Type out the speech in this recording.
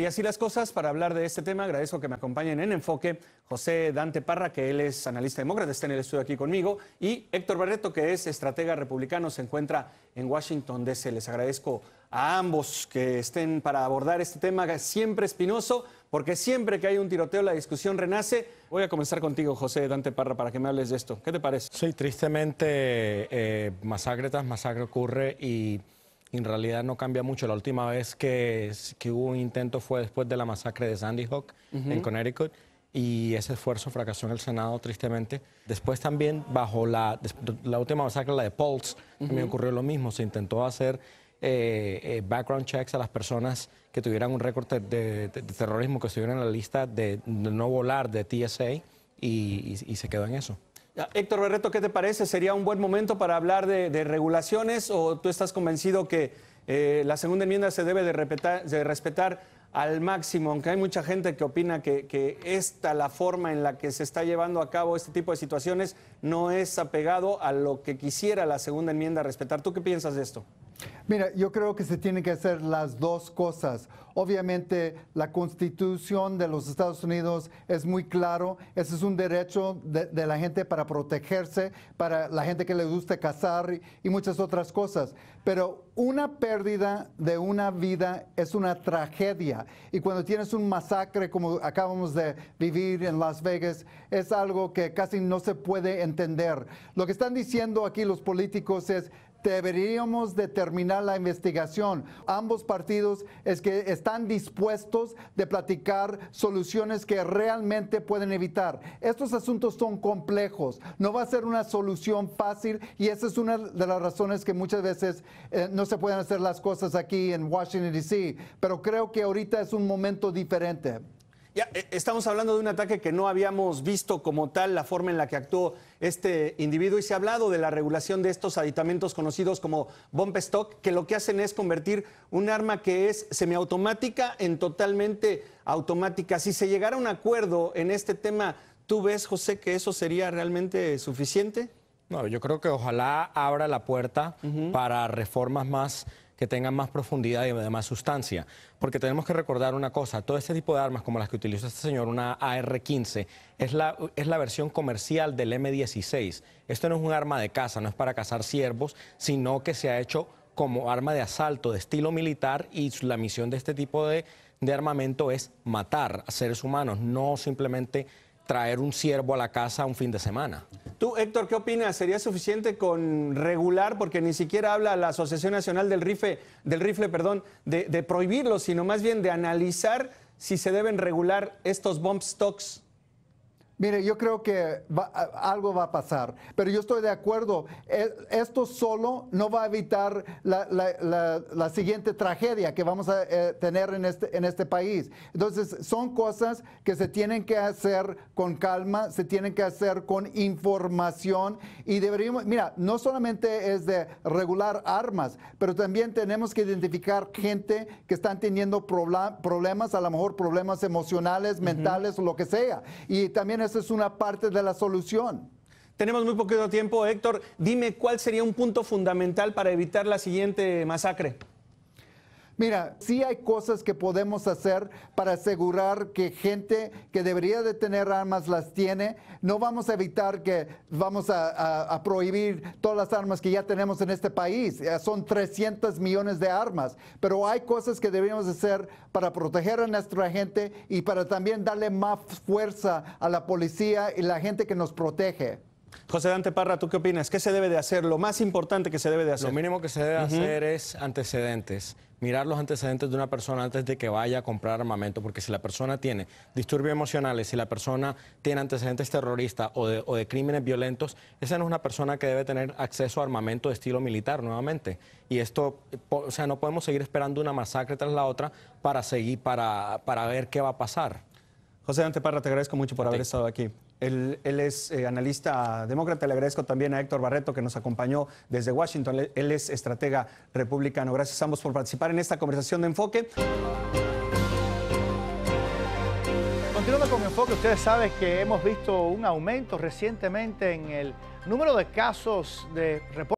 y así las cosas, para hablar de este tema, agradezco que me acompañen en Enfoque José Dante Parra, que él es analista demócrata, está en el estudio aquí conmigo, y Héctor Barreto, que es estratega republicano, se encuentra en Washington, D.C. Les agradezco a ambos que estén para abordar este tema siempre espinoso, porque siempre que hay un tiroteo la discusión renace. Voy a comenzar contigo, José Dante Parra, para que me hables de esto. ¿Qué te parece? Sí, tristemente, eh, masacre masacre ocurre y en realidad no cambia mucho. La última vez que, hubo un intento fue después de la masacre de Sandy Hook en Connecticut y ese esfuerzo fracasó en el Senado, tristemente. Después también, bajo la, la última masacre, la de Pulse, me también ocurrió lo mismo. Se intentó hacer eh, eh, background checks a las personas que tuvieran un récord de, terrorismo, que estuvieran en la lista de, no volar de TSA, y se quedó en eso. Héctor Berreto, ¿qué te parece? ¿Sería un buen momento para hablar de, regulaciones o tú estás convencido que eh, la segunda enmienda se debe de respetar, al máximo? Aunque hay mucha gente que opina que, que, esta, la forma en la que se está llevando a cabo este tipo de situaciones, no es apegado a lo que quisiera la segunda enmienda respetar. ¿Tú qué piensas de esto? Mira, yo creo que se tienen que hacer las dos cosas. Obviamente, la Constitución de los Estados Unidos es muy claro. Ese es un derecho de, la gente para protegerse, para la gente que le guste cazar y muchas otras cosas. Pero una pérdida de una vida es una tragedia. Y cuando tienes un masacre como acabamos de vivir en Las Vegas, es algo que casi no se puede entender. Lo que están diciendo aquí los políticos es deberíamos determinar la investigación. Ambos partidos es que están dispuestos de platicar soluciones que realmente pueden evitar. Estos asuntos son complejos, no va a ser una solución fácil y esa es una de las razones que muchas veces eh, no se pueden hacer las cosas aquí en Washington, D.C., pero creo que ahorita es un momento diferente. Ya, eh, estamos hablando de un ataque que no habíamos visto como tal, la forma en la que actuó este individuo. Y se ha hablado de la regulación de estos aditamentos conocidos como bomb stock, que lo que hacen es convertir un arma que es semiautomática en totalmente automática. Si se llegara a un acuerdo en este tema, ¿tú ves, José, que eso sería realmente suficiente? No, yo creo que ojalá abra la puerta para reformas más que tengan más profundidad y más sustancia. Porque tenemos que recordar una cosa, todo este tipo de armas como las que utilizó este señor, una AR-15, es la, es la versión comercial del M16. Esto no es un arma de caza, no es para cazar ciervos, sino que se ha hecho como arma de asalto de estilo militar y la misión de este tipo de, de armamento es matar a seres humanos, no simplemente traer un siervo a la casa un fin de semana. Tú, Héctor, ¿qué opinas? ¿Sería suficiente con regular? Porque ni siquiera habla la Asociación Nacional del Rifle, del rifle perdón, de, prohibirlo, sino más bien de analizar si se deben regular estos bump stocks. Mire, yo creo que algo va a pasar, pero yo estoy de acuerdo. E, esto solo no va a evitar la, siguiente tragedia que vamos a eh, tener en este, en este país. Entonces, son cosas que se tienen que hacer con calma, se tienen que hacer con información y deberíamos, mira, no solamente es de regular armas, pero también tenemos que identificar gente que están teniendo problemas, a lo mejor problemas emocionales, mentales, o lo que sea. Y también esa es una parte de la solución. Tenemos muy poquito tiempo, Héctor. Dime cuál sería un punto fundamental para evitar la siguiente masacre. Mira, sí hay cosas que podemos hacer para asegurar que gente que debería de tener armas las tiene. No vamos a evitar que vamos a, prohibir todas las armas que ya tenemos en este país. Eh, son 300 millones de armas, pero hay cosas que debemos hacer para proteger a nuestra gente y para también darle más fuerza a la policía y la gente que nos protege. José Dante Parra, ¿tú qué opinas? ¿Qué se debe de hacer? Lo más importante que se debe de hacer. Lo mínimo que se debe hacer es antecedentes. Mirar los antecedentes de una persona antes de que vaya a comprar armamento, porque si la persona tiene disturbios emocionales, si la persona tiene antecedentes terroristas o de, o de crímenes violentos, esa no es una persona que debe tener acceso a armamento de estilo militar nuevamente. Y esto, o sea, no podemos seguir esperando una masacre tras la otra para seguir, para, para ver qué va a pasar. José Dante Parra, te agradezco mucho por haber estado aquí. Él, es eh, analista demócrata. Le agradezco también a Héctor Barreto que nos acompañó desde Washington. Él es estratega republicano. Gracias a ambos por participar en esta conversación de enfoque. Continuamos con enfoque, ustedes saben que hemos visto un aumento recientemente en el número de casos de reportes.